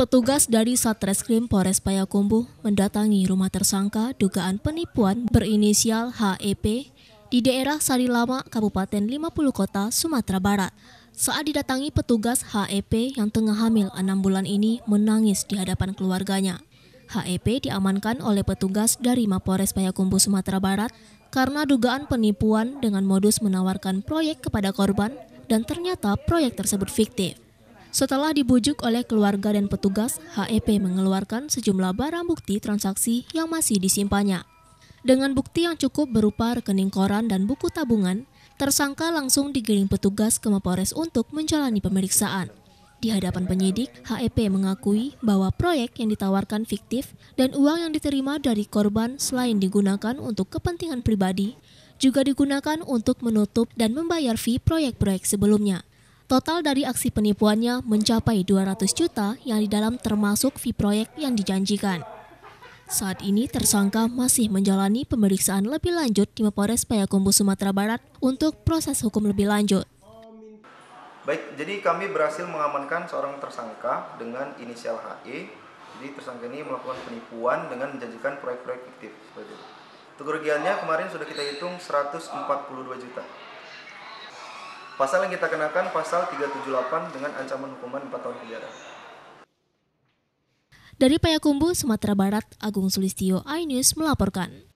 Petugas dari Satreskrim Polres Payakumbuh mendatangi rumah tersangka dugaan penipuan berinisial HEP di daerah Sarilama, Kabupaten 50 Kota, Sumatera Barat. Saat didatangi petugas HEP yang tengah hamil enam bulan ini menangis di hadapan keluarganya. HEP diamankan oleh petugas dari Mapores Payakumbuh Sumatera Barat karena dugaan penipuan dengan modus menawarkan proyek kepada korban dan ternyata proyek tersebut fiktif. Setelah dibujuk oleh keluarga dan petugas, HEP mengeluarkan sejumlah barang bukti transaksi yang masih disimpannya. Dengan bukti yang cukup berupa rekening koran dan buku tabungan, tersangka langsung digiring petugas ke Mapores untuk menjalani pemeriksaan. Di hadapan penyidik, HEP mengakui bahwa proyek yang ditawarkan fiktif dan uang yang diterima dari korban selain digunakan untuk kepentingan pribadi, juga digunakan untuk menutup dan membayar fee proyek-proyek sebelumnya. Total dari aksi penipuannya mencapai 200 juta yang di dalam termasuk fee proyek yang dijanjikan. Saat ini tersangka masih menjalani pemeriksaan lebih lanjut di Mapores Payakumbuh Sumatera Barat untuk proses hukum lebih lanjut. Baik, jadi kami berhasil mengamankan seorang tersangka dengan inisial HE. Jadi tersangka ini melakukan penipuan dengan menjanjikan proyek-proyek fiktif. Kerugiannya kemarin sudah kita hitung 142 juta. Pasal yang kita kenakan pasal 378 dengan ancaman hukuman 4 tahun penjara. Dari Payakumbu, Sumatera Barat, Agung Sulistyo, iNews melaporkan.